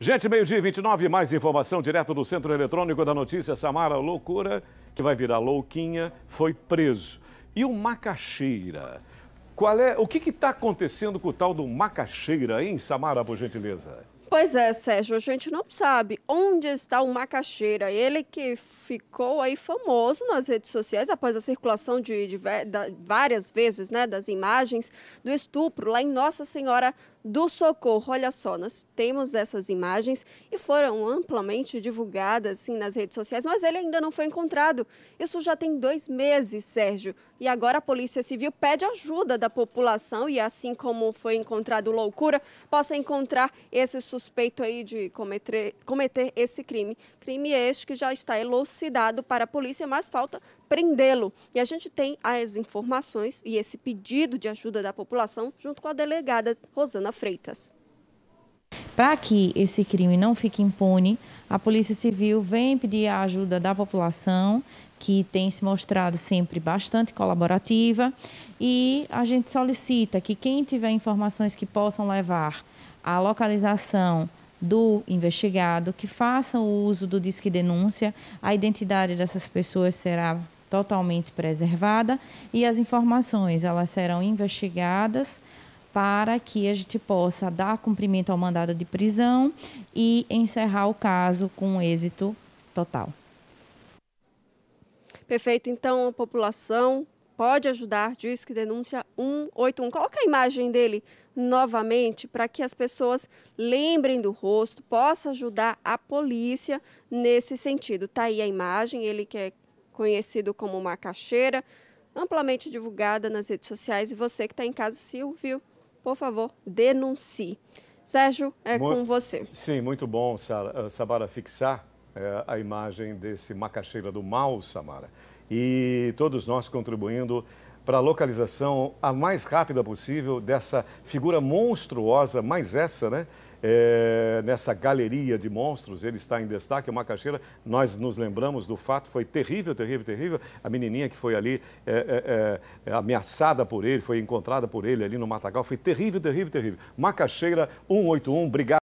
Gente, meio-dia 29, mais informação direto do Centro Eletrônico da Notícia Samara Loucura, que vai virar louquinha, foi preso. E o Macaxeira? Qual é, o que está acontecendo com o tal do Macaxeira, hein, Samara, por gentileza? Pois é, Sérgio, a gente não sabe onde está o Macaxeira. Ele que ficou aí famoso nas redes sociais após a circulação de, de, de várias vezes né, das imagens do estupro lá em Nossa Senhora do Socorro. Olha só, nós temos essas imagens e foram amplamente divulgadas assim, nas redes sociais, mas ele ainda não foi encontrado. Isso já tem dois meses, Sérgio. E agora a Polícia Civil pede ajuda da população e assim como foi encontrado loucura, possa encontrar esse suspeito aí de cometer, cometer esse crime. Crime este que já está elucidado para a polícia, mas falta prendê-lo. E a gente tem as informações e esse pedido de ajuda da população junto com a delegada Rosana Freitas. Para que esse crime não fique impune, a Polícia Civil vem pedir a ajuda da população, que tem se mostrado sempre bastante colaborativa, e a gente solicita que quem tiver informações que possam levar à localização do investigado, que façam o uso do disque denúncia, a identidade dessas pessoas será totalmente preservada e as informações elas serão investigadas para que a gente possa dar cumprimento ao mandado de prisão e encerrar o caso com êxito total. Perfeito. Então, a população pode ajudar, diz que denúncia 181. Coloca a imagem dele novamente para que as pessoas lembrem do rosto, possa ajudar a polícia nesse sentido. Está aí a imagem, ele que é conhecido como Macaxeira, amplamente divulgada nas redes sociais e você que está em casa se ouviu por favor, denuncie. Sérgio, é com você. Sim, muito bom, eh, Samara, fixar é, a imagem desse macaxeira do mal, Samara. E todos nós contribuindo para a localização a mais rápida possível dessa figura monstruosa, mais essa, né? é, nessa galeria de monstros, ele está em destaque, é uma macaxeira. Nós nos lembramos do fato, foi terrível, terrível, terrível. A menininha que foi ali é, é, é ameaçada por ele, foi encontrada por ele ali no Matagal, foi terrível, terrível, terrível. Macaxeira 181, obrigado.